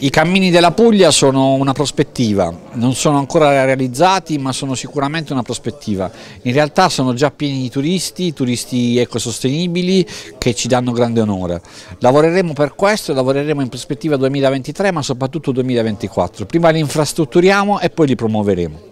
I cammini della Puglia sono una prospettiva, non sono ancora realizzati ma sono sicuramente una prospettiva. In realtà sono già pieni di turisti, turisti ecosostenibili che ci danno grande onore. Lavoreremo per questo, lavoreremo in prospettiva 2023 ma soprattutto 2024. Prima li infrastrutturiamo e poi li promuoveremo.